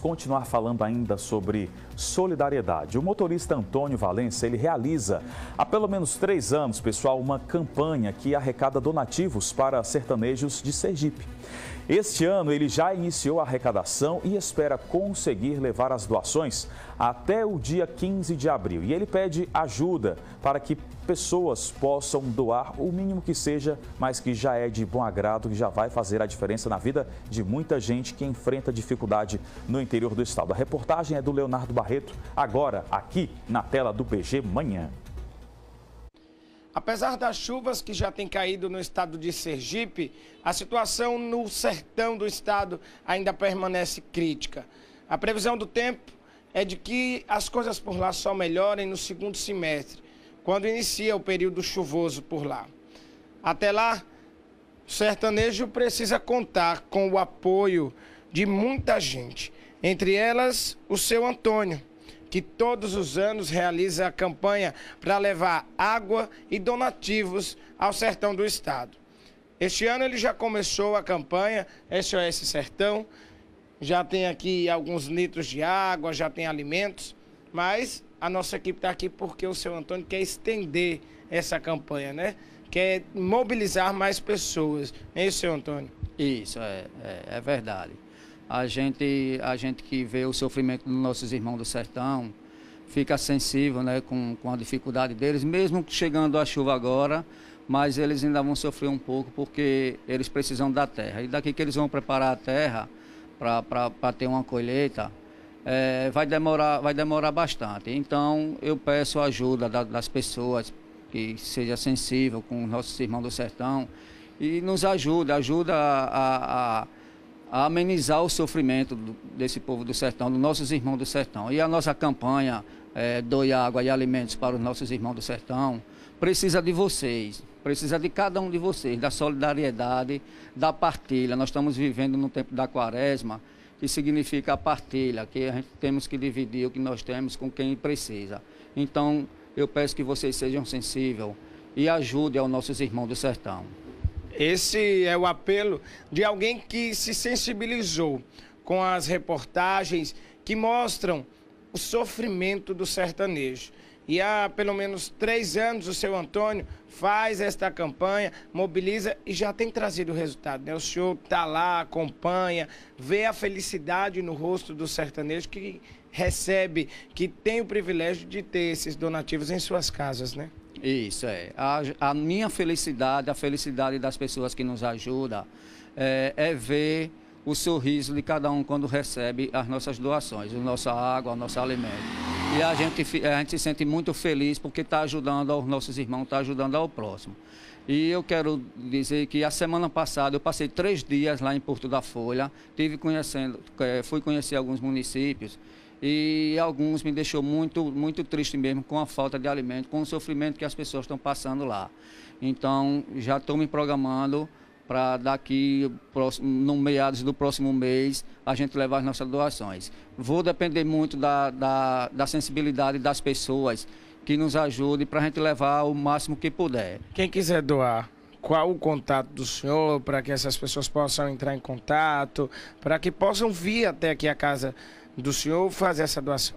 continuar falando ainda sobre solidariedade. O motorista Antônio Valença, ele realiza há pelo menos três anos, pessoal, uma campanha que arrecada donativos para sertanejos de Sergipe. Este ano, ele já iniciou a arrecadação e espera conseguir levar as doações até o dia 15 de abril. E ele pede ajuda para que pessoas possam doar o mínimo que seja, mas que já é de bom agrado, que já vai fazer a diferença na vida de muita gente que enfrenta dificuldade no interior do estado. A reportagem é do Leonardo Barreto, agora aqui na tela do BG Manhã. Apesar das chuvas que já têm caído no estado de Sergipe, a situação no sertão do estado ainda permanece crítica. A previsão do tempo é de que as coisas por lá só melhorem no segundo semestre, quando inicia o período chuvoso por lá. Até lá, o sertanejo precisa contar com o apoio de muita gente, entre elas o seu Antônio que todos os anos realiza a campanha para levar água e donativos ao sertão do estado. Este ano ele já começou a campanha SOS é Sertão, já tem aqui alguns litros de água, já tem alimentos, mas a nossa equipe está aqui porque o seu Antônio quer estender essa campanha, né? Quer mobilizar mais pessoas. É isso, seu Antônio? Isso, é, é, é verdade. A gente, a gente que vê o sofrimento dos nossos irmãos do sertão fica sensível né, com, com a dificuldade deles, mesmo chegando a chuva agora, mas eles ainda vão sofrer um pouco porque eles precisam da terra. E daqui que eles vão preparar a terra para ter uma colheita, é, vai, demorar, vai demorar bastante. Então eu peço a ajuda da, das pessoas que seja sensível com os nossos irmãos do sertão e nos ajuda, ajuda a, a, a a amenizar o sofrimento do, desse povo do sertão, dos nossos irmãos do sertão. E a nossa campanha é, Doe Água e Alimentos para os nossos irmãos do sertão precisa de vocês, precisa de cada um de vocês, da solidariedade, da partilha. Nós estamos vivendo no tempo da quaresma, que significa a partilha, que a gente temos que dividir o que nós temos com quem precisa. Então, eu peço que vocês sejam sensíveis e ajudem aos nossos irmãos do sertão. Esse é o apelo de alguém que se sensibilizou com as reportagens que mostram o sofrimento do sertanejo. E há pelo menos três anos o seu Antônio faz esta campanha, mobiliza e já tem trazido resultado. Né? O senhor está lá, acompanha, vê a felicidade no rosto do sertanejo que recebe, que tem o privilégio de ter esses donativos em suas casas, né? Isso, é. A, a minha felicidade, a felicidade das pessoas que nos ajudam, é, é ver o sorriso de cada um quando recebe as nossas doações, a nossa água, o nosso alimento. E a gente, a gente se sente muito feliz porque está ajudando aos nossos irmãos, está ajudando ao próximo. E eu quero dizer que a semana passada eu passei três dias lá em Porto da Folha, tive conhecendo, é, fui conhecer alguns municípios e alguns me deixou muito, muito triste mesmo com a falta de alimento, com o sofrimento que as pessoas estão passando lá. Então, já estou me programando para daqui, próximo, no meados do próximo mês, a gente levar as nossas doações. Vou depender muito da, da, da sensibilidade das pessoas que nos ajudem para a gente levar o máximo que puder. Quem quiser doar, qual o contato do senhor para que essas pessoas possam entrar em contato, para que possam vir até aqui a casa do senhor fazer essa doação.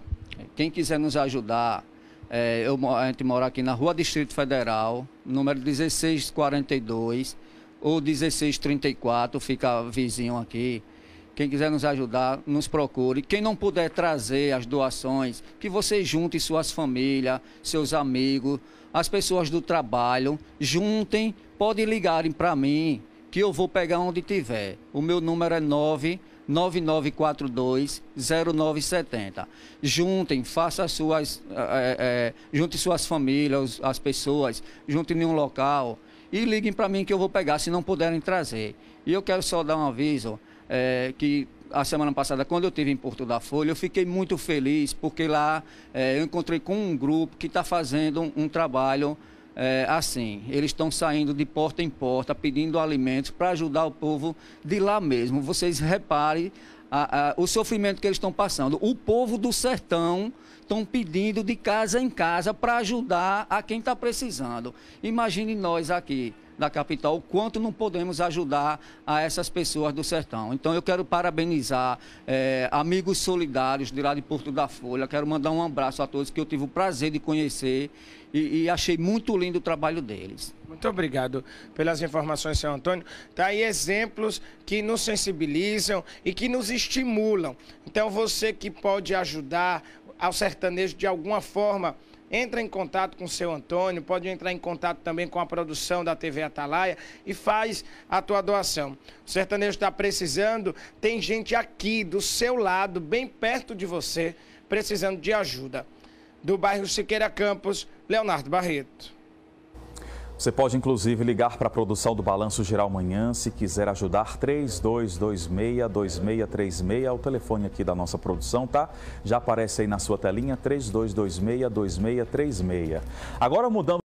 Quem quiser nos ajudar, é, eu, a gente mora aqui na Rua Distrito Federal, número 1642 ou 1634, fica vizinho aqui. Quem quiser nos ajudar, nos procure. Quem não puder trazer as doações, que você junte suas famílias, seus amigos, as pessoas do trabalho, juntem, podem ligarem para mim que eu vou pegar onde tiver. O meu número é 99942-0970. Juntem, faça suas, é, é, junte suas famílias, as pessoas, juntem em um local e liguem para mim que eu vou pegar, se não puderem trazer. E eu quero só dar um aviso é, que a semana passada, quando eu tive em Porto da Folha, eu fiquei muito feliz porque lá eu encontrei com um grupo que está fazendo um, um trabalho é, assim. Eles estão saindo de porta em porta pedindo alimentos para ajudar o povo de lá mesmo. Vocês reparem a, a, o sofrimento que eles estão passando. O povo do sertão estão pedindo de casa em casa para ajudar a quem está precisando. Imagine nós aqui da capital, o quanto não podemos ajudar a essas pessoas do sertão. Então eu quero parabenizar é, amigos solidários de lá de Porto da Folha, quero mandar um abraço a todos que eu tive o prazer de conhecer e, e achei muito lindo o trabalho deles. Muito obrigado pelas informações, senhor Antônio. Está aí exemplos que nos sensibilizam e que nos estimulam. Então você que pode ajudar, ao sertanejo de alguma forma, entra em contato com o seu Antônio, pode entrar em contato também com a produção da TV Atalaia e faz a tua doação. O sertanejo está precisando, tem gente aqui do seu lado, bem perto de você, precisando de ajuda. Do bairro Siqueira Campos, Leonardo Barreto. Você pode, inclusive, ligar para a produção do Balanço Geral amanhã, se quiser ajudar. 3226-2636 é o telefone aqui da nossa produção, tá? Já aparece aí na sua telinha, 3226-2636. Agora mudando.